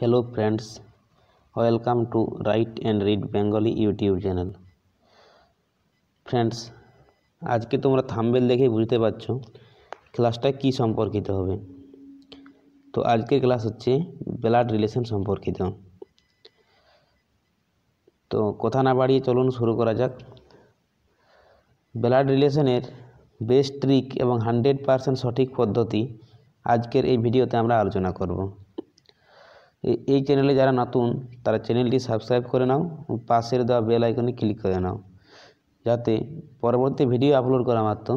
hello friends welcome to write and read Bengali YouTube channel friends আজকে তোমরা thumbnail দেখে বুঝতে পারছো ক্লাসটা কি সম্পর্কিত হবে তো আজকের ক্লাস হচ্ছে ব্লাড রিলেশন সম্পর্কিত তো কথা না বাড়িয়ে চলুন শুরু করা যাক ব্লাড রিলেশনের বেস্ট ট্রিক এবং হান্ড্রেড পার্সেন্ট সঠিক পদ্ধতি আজকের এই ভিডিওতে আমরা আলোচনা করবো এই চ্যানেলে যারা নতুন তারা চ্যানেলটি সাবস্ক্রাইব করে নাও পাশের দেওয়া বেল আইকনে ক্লিক করে নাও যাতে পরবর্তী ভিডিও আপলোড করা মাত্র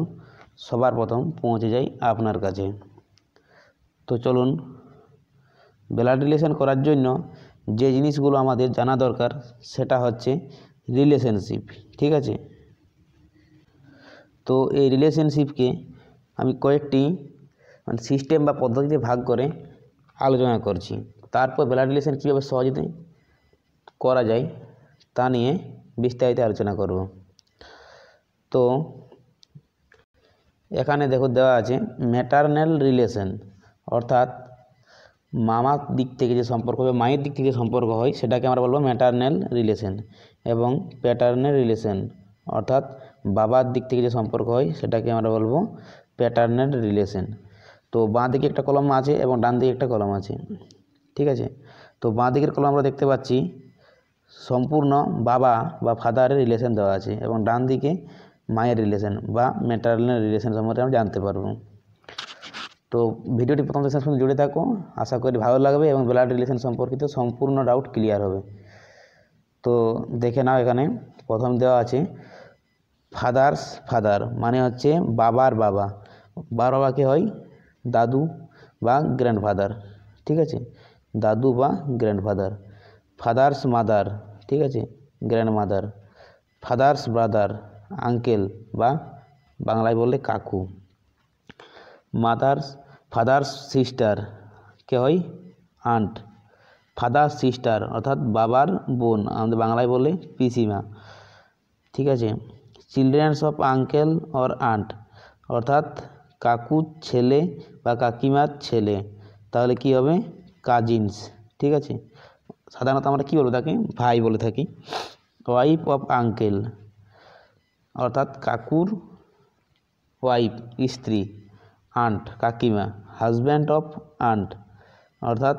সবার প্রথম পৌঁছে যায় আপনার কাছে তো চলুন ব্লাড রিলেশন করার জন্য যে জিনিসগুলো আমাদের জানা দরকার সেটা হচ্ছে রিলেশনশিপ ঠিক আছে তো এই রিলেশনশিপকে আমি কয়েকটি মানে সিস্টেম বা পদ্ধতিতে ভাগ করে আলোচনা করছি তারপর ব্লাড রিলেশন কীভাবে সহজে করা যায় তা নিয়ে বিস্তারিত আলোচনা করব তো এখানে দেখো দেওয়া আছে ম্যাটারনাল রিলেশন অর্থাৎ মামার দিক থেকে যে সম্পর্ক হবে মায়ের দিক থেকে সম্পর্ক হয় সেটাকে আমরা বলবো ম্যাটারনাল রিলেশন এবং প্যাটার্নাল রিলেশন অর্থাৎ বাবার দিক থেকে যে সম্পর্ক হয় সেটাকে আমরা বলবো প্যাটার্নাল রিলেশন তো বাঁ দিকে একটা কলম আছে এবং ডান দিকে একটা কলম আছে ঠিক আছে তো বাঁ দিকের কলম আমরা দেখতে পাচ্ছি সম্পূর্ণ বাবা বা ফাদারের রিলেশন দেওয়া আছে এবং ডান দিকে মায়ের রিলেশন বা ম্যাটারনাল রিলেশন সম্পর্কে আমরা জানতে পারবো তো ভিডিওটি প্রথম দেশের সঙ্গে জুড়ে থাকো আশা করি ভালো লাগবে এবং ব্লাড রিলেশন সম্পর্কিত সম্পূর্ণ ডাউট ক্লিয়ার হবে তো দেখে নাও এখানে প্রথম দেওয়া আছে ফাদার্স ফাদার মানে হচ্ছে বাবার বাবা বাবা বাবাকে হয় দাদু বা গ্র্যান্ডফাদার ঠিক আছে দাদু বা গ্র্যান্ডফাদার ফাদার্স মাদার ঠিক আছে grandmother fathers brother uncle বা বাংলায় বললে কাকু মাদার্স ফাদার্স সিস্টার কে হয় আন্ট ফাদার সিস্টার অর্থাৎ বাবার বোন আমাদের বাংলায় বলে পিসিমা ঠিক আছে childrens of uncle or aunt অর্থাৎ কাকুর ছেলে বা কাকিমার ছেলে তাহলে কি হবে কাজিনস ঠিক আছে সাধারণত আমরা কী বলে থাকি ভাই বলে থাকি ওয়াইফ অফ আঙ্কেল অর্থাৎ কাকুর ওয়াইফ স্ত্রী আন্ট কাকিমা হাজব্যান্ড অফ আন্ট অর্থাৎ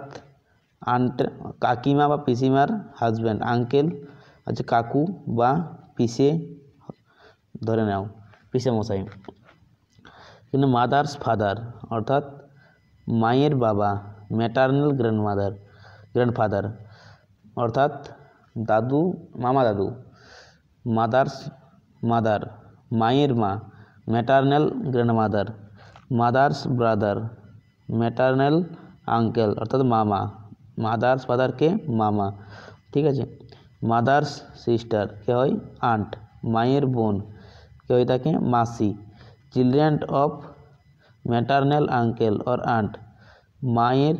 আন্ট কাকিমা বা পিসিমার হাজব্যান্ড আঙ্কেল হচ্ছে কাকু বা পিসে ধরে নাও পিসে মশাই কিন্তু মাদার্স ফাদার অর্থাৎ মায়ের বাবা मैटरनल ग्रैंडमदर ग्रैंडफादर अर्थात दादू मामा दादू मदार्स मदर मायर माँ maternal grandmother mothers brother maternal uncle अर्थात मामा मदार्स फादर के मामा ठीक है मदार्स सिस्टर क्या है आंट मायर बोन क्या मासि children of maternal uncle or aunt মায়ের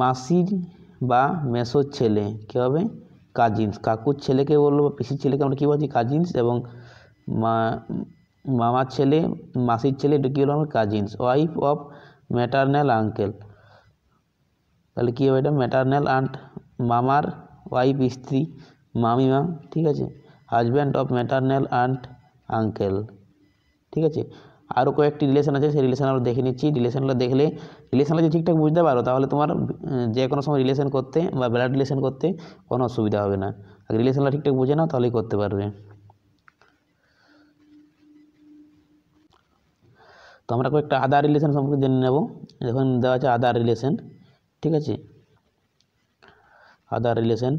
মাসির বা মেসোর ছেলে কী হবে কাজিন্স কাকুর ছেলেকে বললো বা পিসির ছেলেকে আমরা কী বলছি কাজিনস এবং মা মামার ছেলে মাসির ছেলে এটা কী হলো আমার cousins wife of maternal uncle তাহলে কী হবে এটা ম্যাটার্নাল আন্ট মামার ওয়াইফ স্ত্রী মামিমা ঠিক আছে husband of maternal aunt uncle ঠিক আছে আরও কয়েকটি রিলেশন আছে সেই রিলেশন আমরা দেখে নিচ্ছি রিলেশনগুলো দেখলে রিলেশনটা যদি ঠিকঠাক বুঝতে পারো তাহলে তোমার যে কোনো সময় রিলেশন করতে বা ব্লাড রিলেশন করতে কোনো অসুবিধা হবে না আর রিলেশনটা ঠিকঠাক বুঝে নাও তাহলেই করতে পারবে তো আমরা কয়েকটা আদার রিলেশন সম্পর্কে জেনে নেব এখন দেওয়া আছে আদার রিলেশন ঠিক আছে other relation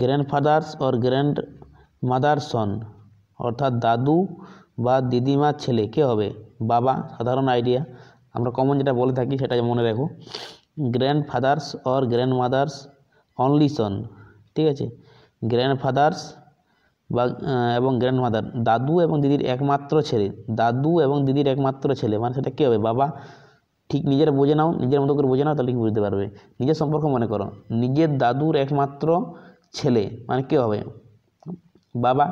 grandfathers or grandmother son অর্থাৎ দাদু বা দিদিমার ছেলে কে হবে বাবা সাধারণ আইডিয়া আমরা কমন যেটা বলে থাকি সেটা মনে রাখো grandfathers or grandmothers only son ঠিক আছে গ্র্যান্ড ফাদার্স বা এবং গ্র্যান্ড মাদার দাদু এবং দিদির একমাত্র ছেলে দাদু এবং দিদির একমাত্র ছেলে মানে সেটা কী হবে বাবা ঠিক নিজের বোঝে নাও নিজের মতো করে বোঝে নাও তাহলে কি বুঝতে পারবে নিজের সম্পর্ক মনে করো নিজের দাদুর একমাত্র ছেলে মানে কে হবে বাবা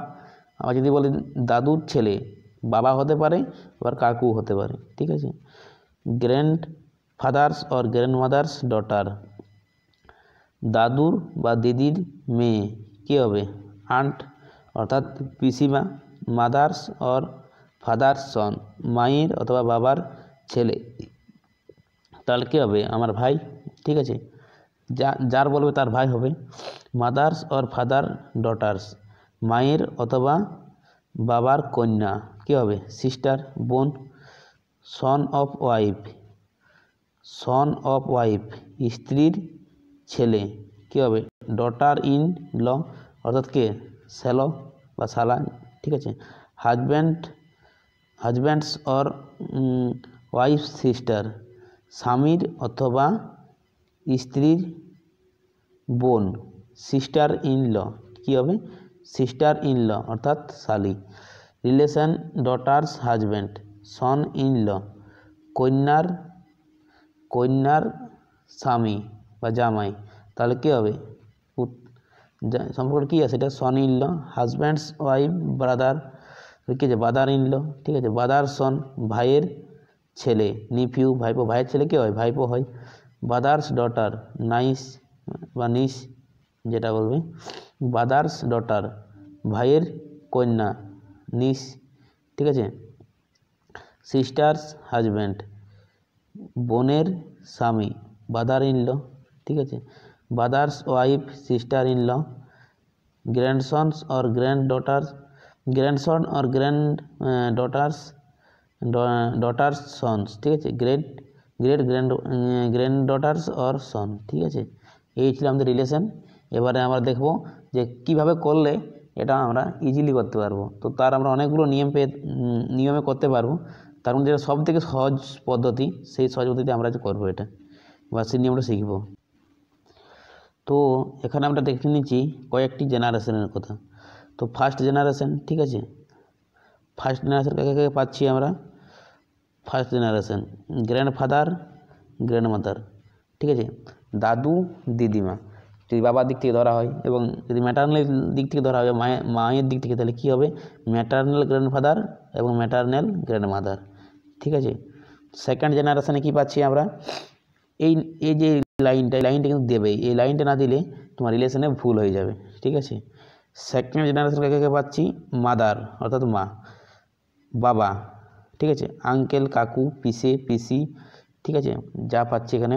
আবার যদি বলে দাদুর ছেলে বাবা হতে পারে আর কাকু হতে পারে ঠিক আছে grandfathers or grandmothers daughter দাদুর বা দিদির মেয়ে কি হবে আন্ট অর্থাৎ পিসি মা মাদার্স অর ফাদার সন মায়ের অথবা বাবার ছেলে তাহলে কি হবে আমার ভাই ঠিক আছে যার বলবে তার ভাই হবে মাদার্স অর ফাদার ডটারস মায়ের অথবা বাবার কন্যা কী হবে সিস্টার বোন son of wife son of wife স্ত্রীর ছেলে কী হবে ডটার ইন ল অর্থাৎ কে শ্যালো বা শালা ঠিক আছে husband husbands or wife sister স্বামীর অথবা স্ত্রীর বোন সিস্টার ইন ল কী হবে সিস্টার ইন ল অর্থাৎ শালি relation daughters husband son in law কন্যার কন্যার স্বামী বা জামাই তাহলে কী হবে সম্পর্ক কী আছে এটা son in law husbands wife brother কী আছে বাদার ইন ল ঠিক আছে বাদার সন ভাইয়ের ছেলে নিফিউ ভাইপো ভাইয়ের ছেলে কী হয় ভাইপো হয় বাদার্স ডটার নাইস বা নিস যেটা বলবে বাদার্স ডটার ভাইয়ের কন্যা নিস ঠিক আছে সিস্টার্স হাজব্যান্ড বোনের স্বামী বাদার ইন ল ঠিক আছে brothers wife sister in law grandsons or granddaughters grandson or granddaughters daughters sons ঠিক আছে great great grand granddaughters or son ঠিক আছে এই ছিল আমাদের রিলেশন এবারে আমরা দেখব যে কিভাবে করলে এটা আমরা ইজিলি করতে পারবো তো তার আমরা অনেকগুলো নিয়ম পেয়ে নিয়মে করতে পারবো তার মধ্যে যেটা সব থেকে সহজ পদ্ধতি সেই সহজ পদ্ধতিতে আমরা করবো এটা বা সেই নিয়মটা শিখব তো এখানে আমরা দেখে নিচ্ছি কয়েকটি জেনারেশনের কথা তো ফার্স্ট জেনারেশন ঠিক আছে ফার্স্ট জেনারেশন কাকে কাকে পাচ্ছি আমরা first generation grandfather grandmother ঠিক আছে দাদু দিদিমা যদি বাবার দিক থেকে ধরা হয় এবং যদি ম্যাটার্নাল দিক থেকে ধরা হয় মায়ের মায়ের দিক থেকে তাহলে কী হবে ম্যাটার্নাল গ্র্যান্ডফাদার এবং ম্যাটার্নাল গ্র্যান্ডমাদার ঠিক আছে সেকেন্ড জেনারেশানে কী পাচ্ছি আমরা এই এই যে লাইনটা লাইনটা কিন্তু দেবে এই লাইনটা না দিলে তোমার রিলেশনে ভুল হয়ে যাবে ঠিক আছে সেকেন্ড জেনারেশন কাকে পাচ্ছি মাদার অর্থাৎ মা বাবা ঠিক আছে আঙ্কেল কাকু পিসে পিসি ঠিক আছে যা পাচ্ছি এখানে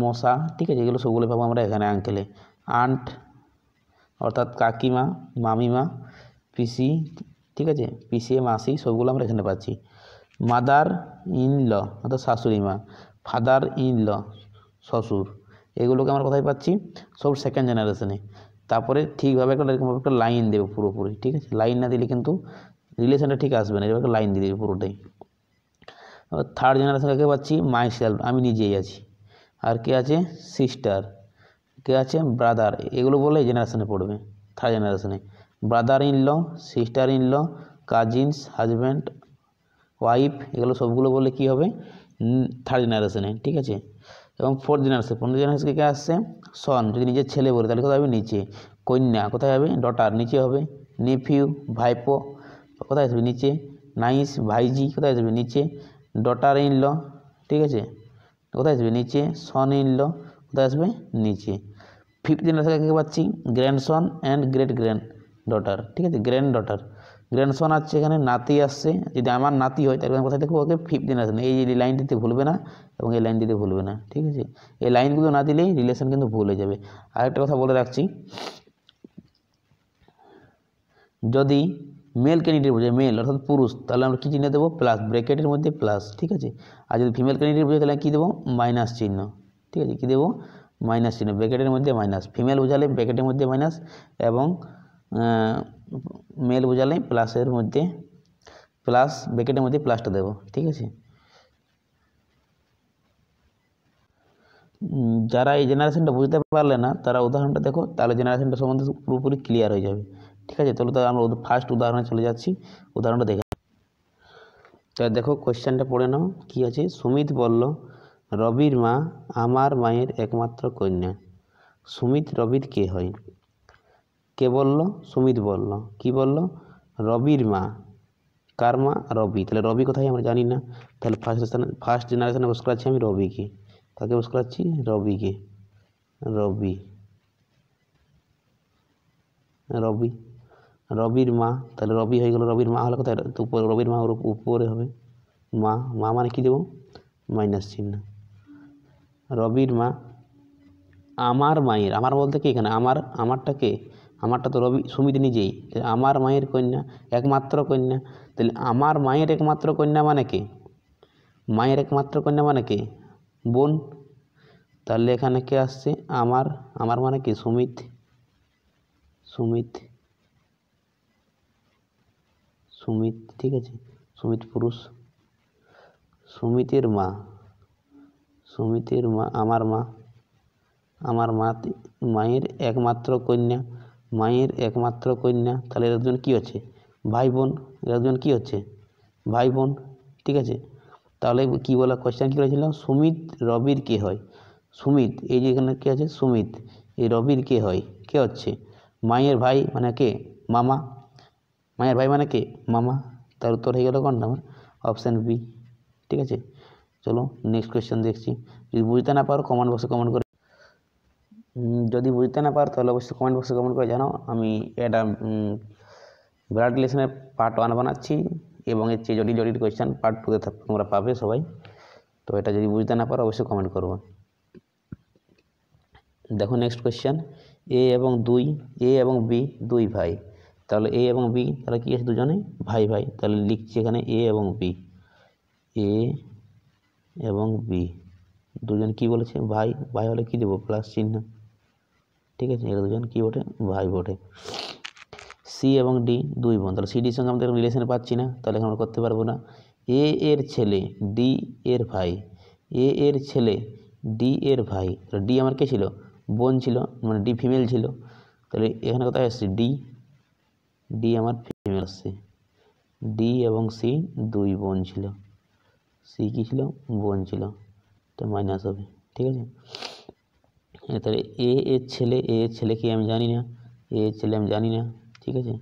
মশা ঠিক আছে এগুলো সবগুলো পাবো আমরা এখানে আঙ্কেলে আন্ট অর্থাৎ কাকিমা মামিমা পিসি ঠিক আছে পিসি মাসি সবগুলো আমরা এখানে পাচ্ছি মাদার ইন ল অর্থাৎ শাশুড়ি মা ফাদার ইন ল শ্বশুর এগুলোকে আমরা কোথায় পাচ্ছি সব সেকেন্ড জেনারেশনে তারপরে ঠিকভাবে একটা এরকমভাবে একটা লাইন দেবে পুরোপুরি ঠিক আছে লাইন না দিলে কিন্তু রিলেশনটা ঠিক আসবে না এরকম একটা লাইন দিয়ে দেবে পুরোটাই থার্ড জেনারেশন কাকে পাচ্ছি মাই সেলফ আমি নিজেই আছি আর কে আছে সিস্টার কে আছে ব্রাদার এগুলো বলে জেনারেশনে পড়বে থার্ড জেনারেশনে brother in law sister in law cousins husband wife এগুলো সবগুলো বলে কি হবে থার্ড জেনারেশনে ঠিক আছে এবং ফোর্থ জেনারেশন পনেরো জেনারেশনকে কে আসছে সন যদি নিজের ছেলে বলে তাহলে কোথায় হবে নিচে কন্যা কোথায় হবে ডটার নিচে হবে নিফিউ ভাইপো কোথায় আসবে নিচে নাইস ভাইজি কোথায় আসবে নিচে ডটার ইন ল ঠিক আছে কোথায় আসবে নিচে সন ইনল কোথায় আসবে নিচে ফিফটিন আসলে কাকে পাচ্ছি grandson and great granddaughter ঠিক আছে গ্র্যান্ড ডটার গ্র্যান্ডসন আসছে এখানে নাতি আসছে যদি আমার নাতি হয় তাহলে কোথায় দেখবো ওকে ফিফটিন আসে এই এই যে লাইনটিতে ভুলবে না এবং এই লাইনটিতে ভুলবে না ঠিক আছে এই লাইনগুলো না দিলেই রিলেশন কিন্তু ভুল হয়ে যাবে আরেকটা কথা বলে রাখছি যদি মেল ক্যান্ডিডেট বোঝায় মেল অর্থাৎ পুরুষ তাহলে আমরা কী চিহ্ন দেবো প্লাস ব্র্যাকেটের মধ্যে প্লাস ঠিক আছে আর যদি ফিমেল ক্যান্ডিডেট বোঝাতে তাহলে কী দেবো মাইনাস চিহ্ন ঠিক আছে কী দেবো মাইনাস চিহ্ন ব্র্যাকেটের মধ্যে মাইনাস ফিমেল বোঝালে ব্র্যাকেটের মধ্যে মাইনাস এবং মেল বোঝালে প্লাসের মধ্যে প্লাস ব্র্যাকেটের মধ্যে প্লাসটা দেবো ঠিক আছে যারা এই জেনারেশনটা বুঝতে পারলে না তারা উদাহরণটা দেখো তাহলে জেনারেশনটা সম্বন্ধে পুরোপুরি ক্লিয়ার হয়ে যাবে ঠিক আছে তাহলে তো আমরা ফার্স্ট উদাহরণে চলে যাচ্ছি উদাহরণটা দেখে তো দেখো কোশ্চেনটা পড়ে নাও কী আছে সুমিত বলল রবির মা আমার মায়ের একমাত্র কন্যা সুমিত রবির কে হয় কে বলল সুমিত বলল কি বলল রবির মা কার মা রবি তাহলে রবি কোথায় আমরা জানি না তাহলে ফার্স্ট ফার্স্ট জেনারেশনে বস করাচ্ছি আমি রবিকে তাকে বস করাচ্ছি রবিকে রবি রবি রবির মা তাহলে রবি হয়ে গেল রবির মা হলে কোথায় উপরে রবির মা উপরে হবে মা মা মানে কী দেবো মাইনাস চিহ্ন রবির মা আমার মায়ের আমার বলতে কি এখানে আমার আমারটা কে আমারটা তো রবি সুমিত নিজেই আমার মায়ের কন্যা একমাত্র কন্যা তাহলে আমার মায়ের একমাত্র কন্যা মানে কে মায়ের একমাত্র কন্যা মানে কে বোন তাহলে এখানে কে আসছে আমার আমার মানে কি সুমিত সুমিত সুমিত ঠিক আছে সুমিত পুরুষ সুমিতের মা সুমিতের মা আমার মা আমার মা মায়ের একমাত্র কন্যা মায়ের একমাত্র কন্যা তাহলে এর একজন কী হচ্ছে ভাই বোন এর একজন কী হচ্ছে ভাই বোন ঠিক আছে তাহলে কি বলা কোয়েশ্চেন কী করেছিলাম সুমিত রবির কে হয় সুমিত এই যে এখানে কে আছে সুমিত এই রবির কে হয় কে হচ্ছে মায়ের ভাই মানে কে মামা মায়ের ভাই মানে কে মামা তার উত্তর হয়ে গেল কোনটা আমার অপশান বি ঠিক আছে চলো নেক্সট কোয়েশ্চেন দেখছি যদি বুঝতে না পারো কমেন্ট বক্সে কমেন্ট করে যদি বুঝতে না পারো তাহলে অবশ্যই কমেন্ট বক্সে কমেন্ট করে জানাও আমি এটা ব্লাড রিলেশনের পার্ট ওয়ান বানাচ্ছি এবং এর চেয়ে জটিল জটিল কোয়েশ্চেন পার্ট টুতে তোমরা পাবে সবাই তো এটা যদি বুঝতে না পারো অবশ্যই কমেন্ট করবো দেখো নেক্সট কোয়েশ্চেন এ এবং দুই এ এবং বি দুই ভাই তাহলে এ এবং বি তাহলে কী আছে দুজনেই ভাই ভাই তাহলে লিখছি এখানে এ এবং বি এ এবং বি দুজন কি বলেছে ভাই ভাই হলে কী দেবো প্লাস চিহ্ন ঠিক আছে এরা দুজন কী বটে ভাই বটে সি এবং ডি দুই বোন তাহলে সি সঙ্গে আমাদের রিলেশন পাচ্ছি না তাহলে আমরা করতে পারবো না এ এর ছেলে ডি এর ভাই এ এর ছেলে ডি এর ভাই তাহলে ডি আমার কে ছিল বোন ছিল মানে ডি ফিমেল ছিল তাহলে এখানে কোথায় আসছে ডি ডি আমার ফিমেল আসছে ডি এবং সি দুই বোন ছিল সি কী ছিল বোন ছিল তো মাইনাস হবে ঠিক আছে তাহলে এ এর ছেলে এ এর ছেলে কি আমি জানি না এ এর ছেলে আমি জানি না ঠিক আছে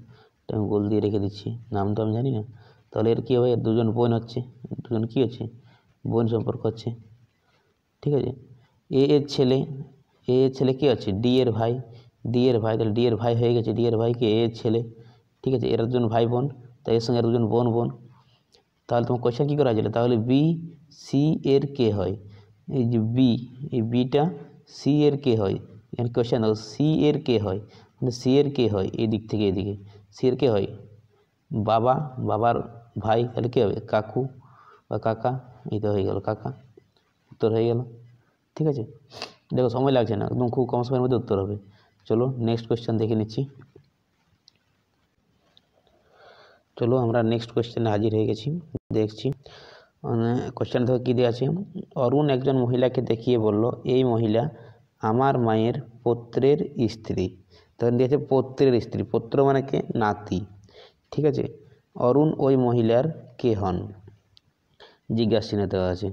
তো আমি গোল দিয়ে রেখে দিচ্ছি নাম তো আমি জানি না তাহলে এর কী হবে দুজন বোন হচ্ছে দুজন কী হচ্ছে বোন সম্পর্ক হচ্ছে ঠিক আছে এ এর ছেলে এ এর ছেলে কী হচ্ছে ডি এর ভাই ডি এর ভাই তাহলে ডি এর ভাই হয়ে গেছে ডি এর ভাইকে এ এর ছেলে ঠিক আছে এরা দুজন ভাই বোন তাই এর সঙ্গে এরা দুজন বোন বোন তাহলে তোমার কোয়েশ্চেন কী করা হয়েছিল তাহলে বি সি এর কে হয় এই যে বি এই বিটা সি এর কে হয় এখানে কোয়েশ্চেন দেখো সি এর কে হয় মানে সি এর কে হয় এই দিক থেকে এদিকে সি এর কে হয় বাবা বাবার ভাই তাহলে কী হবে কাকু বা কাকা এই তো হয়ে গেল কাকা উত্তর হয়ে গেল ঠিক আছে দেখো সময় লাগছে না একদম খুব কম সময়ের মধ্যে উত্তর হবে চলো নেক্সট কোয়েশ্চেন দেখে নিচ্ছি চলো আমরা নেক্সট কোয়েশ্চেনে হাজির হয়ে গেছি দেখছি কোয়েশ্চেন মানে থেকে কী দেওয়া আছে অরুণ একজন মহিলাকে দেখিয়ে বলল এই মহিলা আমার মায়ের পুত্রের স্ত্রী তখন দিয়েছে পুত্রের স্ত্রী পুত্র মানে কে নাতি ঠিক আছে অরুণ ওই মহিলার কে হন জিজ্ঞাসিনে দেওয়া আছে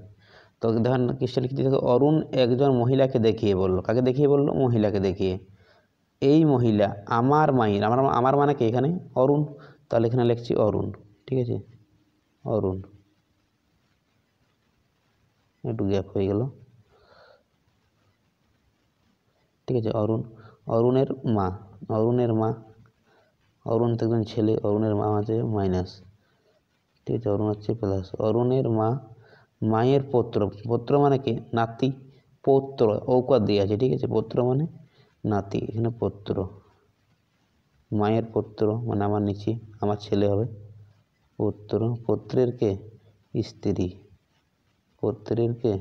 তো ধরেন কৃষ্ণ দিয়ে অরুণ একজন মহিলাকে দেখিয়ে বলল কাকে দেখিয়ে বলল মহিলাকে দেখিয়ে এই মহিলা আমার মায়ের আমার আমার মানে কে এখানে অরুণ তাহলে এখানে লিখছি অরুণ ঠিক আছে অরুণ একটু গ্যাপ হয়ে গেল ঠিক আছে অরুণ অরুণের মা অরুণের মা অরুণ তো একজন ছেলে অরুণের মা আছে মাইনাস ঠিক আছে অরুণ হচ্ছে প্লাস অরুণের মা মায়ের পত্র পত্র মানে কি নাতি পৌত্র ঔকার দিয়ে আছে ঠিক আছে পত্র মানে নাতি এখানে পত্র মায়ের পুত্র মানে আমার নিচে আমার ছেলে হবে পুত্র পুত্রের কে স্ত্রী পুত্রের কে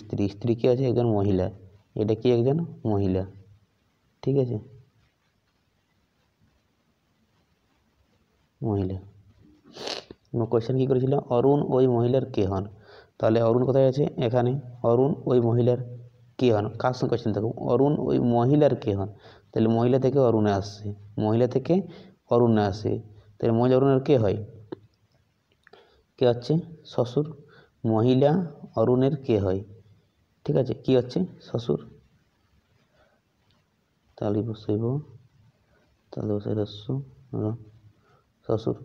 স্ত্রী স্ত্রী কে আছে একজন মহিলা এটা কি একজন মহিলা ঠিক আছে মহিলা কোয়েশ্চেন কী করেছিল অরুণ ওই মহিলার কে হন তাহলে অরুণ কোথায় আছে এখানে অরুণ ওই মহিলার কে হন কার সঙ্গে কোয়েশ্চেন দেখো অরুণ ওই মহিলার কে হন তাহলে মহিলা থেকে অরুণে আসছে মহিলা থেকে অরুণে আসছে তাহলে মহিলা অরুণের কে হয় কে হচ্ছে শ্বশুর মহিলা অরুণের কে হয় ঠিক আছে কি হচ্ছে শ্বশুর তাহলে বসাইব তাহলে বসাই রস্য শ্বশুর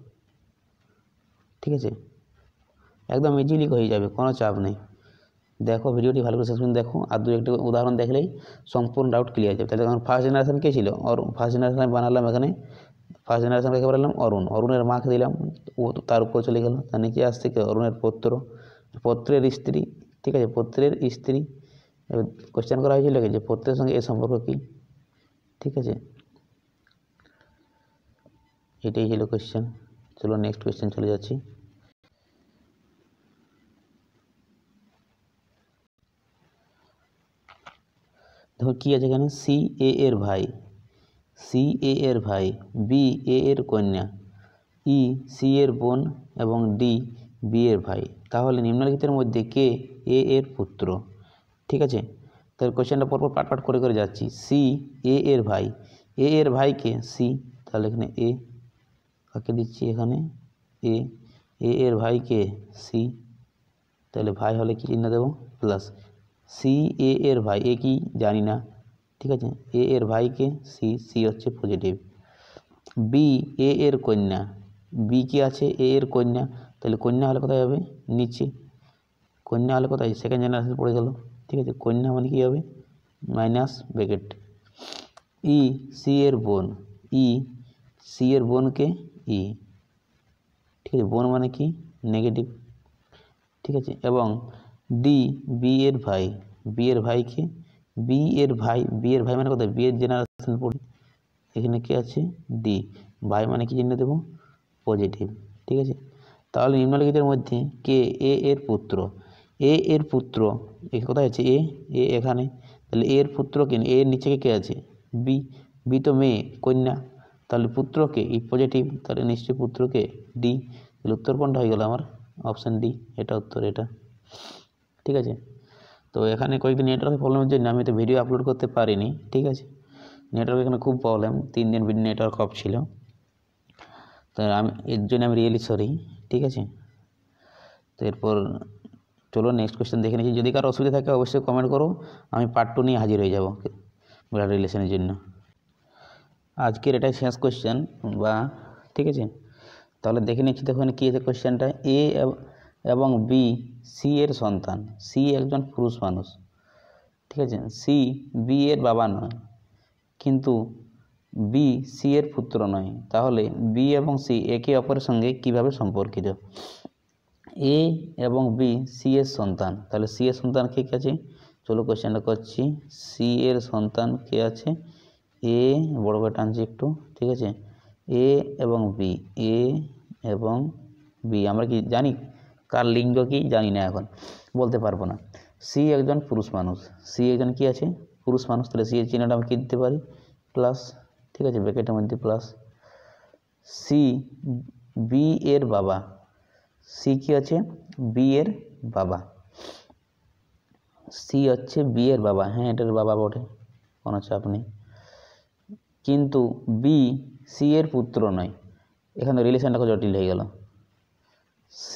ঠিক আছে একদম ইজিলি হয়ে যাবে কোনো চাপ নেই দেখো ভিডিওটি ভালো করে শেষ পর্যন্ত দেখো আর দু একটা উদাহরণ দেখলেই সম্পূর্ণ ডাউট ক্লিয়ার যাবে তাহলে আমার ফার্স্ট জেনারেশান কে ছিল অরুণ ফার্স্ট জেনারেশান আমি বানালাম এখানে ফার্স্ট জেনারেশন কাকে বানালাম অরুণ অরুণের মাকে দিলাম ও তার উপর চলে গেল তার নিচে আসছে কি অরুণের পত্র পত্রের স্ত্রী ঠিক আছে পত্রের স্ত্রী কোশ্চেন করা হয়েছিল যে পত্রের সঙ্গে এ সম্পর্ক কী ঠিক আছে এটাই ছিল কোশ্চেন চলো নেক্সট কোশ্চেন চলে যাচ্ছি দেখো কী আছে এখানে সি এ এর ভাই সি এ এর ভাই বি এ এর কন্যা ই সি এর বোন এবং ডি বি এর ভাই তাহলে নিম্নলিখিতের মধ্যে কে এ এর পুত্র ঠিক আছে তাহলে কোয়েশ্চেনটা পরপর পাট পাট করে করে যাচ্ছি সি এ এর ভাই এ এর ভাইকে সি তাহলে এখানে এ কাকে দিচ্ছি এখানে এ এ এর ভাইকে সি তাহলে ভাই হলে কি চিহ্ন দেবো প্লাস সি এ এর ভাই এ কি জানি না ঠিক আছে এ এর ভাইকে সি সি হচ্ছে পজিটিভ বি এ এর কন্যা বি কি আছে এ এর কন্যা তাহলে কন্যা হলে কোথায় হবে নিচে কন্যা হলে কোথায় সেকেন্ড জেনারেশন পড়ে গেল ঠিক আছে কন্যা মানে কী হবে মাইনাস ব্র্যাকেট ই সি এর বোন ই e, সি এর বোনকে ই e, ঠিক আছে বোন মানে কি নেগেটিভ ঠিক আছে এবং ডি বি এর ভাই বি এর ভাইকে বি এর ভাই বি এর ভাই মানে কোথায় বি এর জেনারেশন পড়ি এখানে কি আছে ডি ভাই মানে কি চিহ্ন দেবো পজিটিভ ঠিক আছে তাহলে নিম্নলিখিতের মধ্যে কে এ এর পুত্র এ এর পুত্র এ কোথায় আছে এ এ এখানে তাহলে এর পুত্র কে এ এর নিচে কে আছে বি বি তো মেয়ে কন্যা তাহলে পুত্রকে ই পজিটিভ তাহলে নিশ্চয়ই পুত্রকে ডি তাহলে উত্তর কোনটা হয়ে গেল আমার অপশান ডি এটা উত্তর এটা ঠিক আছে তো এখানে কয়েকদিন নেটওয়ার্ক প্রবলেমের জন্য আমি তো ভিডিও আপলোড করতে পারিনি ঠিক আছে নেটওয়ার্ক এখানে খুব প্রবলেম তিন দিন নেটওয়ার্ক অফ ছিল তো আমি এর জন্য আমি রিয়েলি সরি ঠিক আছে তো এরপর চলো নেক্সট কোয়েশ্চেন দেখে নিচ্ছি যদি কারো অসুবিধা থাকে অবশ্যই কমেন্ট করো আমি পার্ট টু নিয়ে হাজির হয়ে যাবো ব্লাড রিলেশনের জন্য আজকের এটাই শেষ কোয়েশ্চেন বা ঠিক আছে তাহলে দেখে নিচ্ছি ওখানে কী আছে কোয়েশ্চেনটা এ এবং বি সি এর সন্তান সি একজন পুরুষ মানুষ ঠিক আছে সি বি এর বাবা নয় কিন্তু বি সি এর পুত্র নয় তাহলে বি এবং সি একে অপরের সঙ্গে কিভাবে সম্পর্কিত এ এবং বি সি এর সন্তান তাহলে সি এর সন্তান কে কে আছে চলো কোশ্চেনটা করছি সি এর সন্তান কে আছে এ বড় বড় টানছি একটু ঠিক আছে এ এবং বি এ এবং বি আমরা কি জানি কার লিঙ্গ কি জানি না এখন বলতে পারবো না সি একজন পুরুষ মানুষ সি একজন কি আছে পুরুষ মানুষ তাহলে সি এর চিহ্নটা আমি কী দিতে পারি প্লাস ঠিক আছে ব্যাকেটের মধ্যে প্লাস সি বি এর বাবা সি কি আছে বি এর বাবা সি হচ্ছে বি এর বাবা হ্যাঁ এটার বাবা বটে কোনো চাপ নেই কিন্তু বি সি এর পুত্র নয় এখানে রিলেশনটা খুব জটিল হয়ে গেল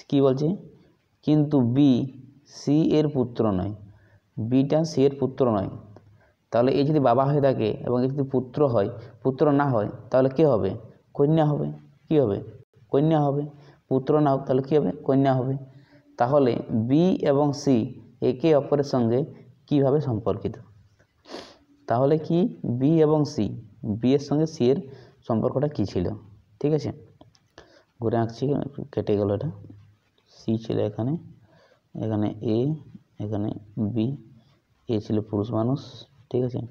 কি বলছে কিন্তু বি সি এর পুত্র নয় বিটা সি এর পুত্র নয় তাহলে এ যদি বাবা হয়ে থাকে এবং এ যদি পুত্র হয় পুত্র না হয় তাহলে কে হবে কন্যা হবে কি হবে কন্যা হবে পুত্র না হোক তাহলে কী হবে কন্যা হবে তাহলে বি এবং সি একে অপরের সঙ্গে কিভাবে সম্পর্কিত তাহলে কি বি এবং সি বি এর সঙ্গে সি এর সম্পর্কটা কী ছিল ঠিক আছে ঘুরে আঁকছি কেটে গেল এটা সি ছিল এখানে এখানে এ এখানে বি এ ছিল পুরুষ মানুষ ঠিক আছে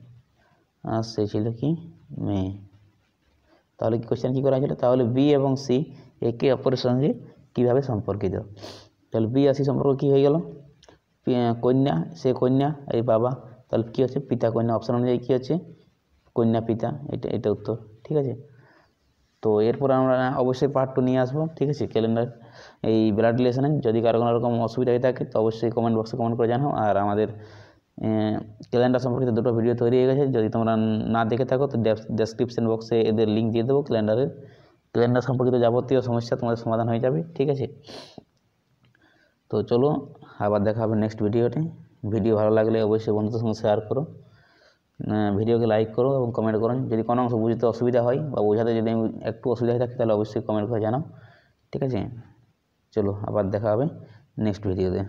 আর সে ছিল কি মেয়ে তাহলে কোশ্চেন কী করা হয়েছিল তাহলে বি এবং সি একে অপরের সঙ্গে কীভাবে সম্পর্কিত তাহলে বি আর সি সম্পর্ক কী হয়ে গেল কন্যা সে কন্যা এই বাবা তাহলে কী হচ্ছে পিতা কন্যা অপশান অনুযায়ী কী হচ্ছে কন্যা পিতা এটা এটা উত্তর ঠিক আছে তো এরপর আমরা অবশ্যই পার্ট টু নিয়ে আসবো ঠিক আছে ক্যালেন্ডার এই ব্লাড রিলেশনে যদি কারো কোনো রকম অসুবিধা হয়ে থাকে তো অবশ্যই কমেন্ট বক্সে কমেন্ট করে জানাও আর আমাদের ক্যালেন্ডার সম্পর্কিত দুটো ভিডিও তৈরি হয়ে গেছে যদি তোমরা না দেখে থাকো তো ডেসক্রিপশন বক্সে এদের লিঙ্ক দিয়ে দেবো ক্যালেন্ডারের ক্যালেন্ডার সম্পর্কিত যাবতীয় সমস্যা তোমাদের সমাধান হয়ে যাবে ঠিক আছে তো চলো আবার দেখা হবে নেক্সট ভিডিওতে ভিডিও ভালো লাগলে অবশ্যই বন্ধুদের সঙ্গে শেয়ার করো ভিডিওকে লাইক করো এবং কমেন্ট করুন যদি কোনো অংশ বুঝতে অসুবিধা হয় বা বোঝাতে যদি আমি একটু অসুবিধা থাকি তাহলে অবশ্যই কমেন্ট করে জানাও ঠিক আছে চলো আবার দেখা হবে নেক্সট ভিডিওতে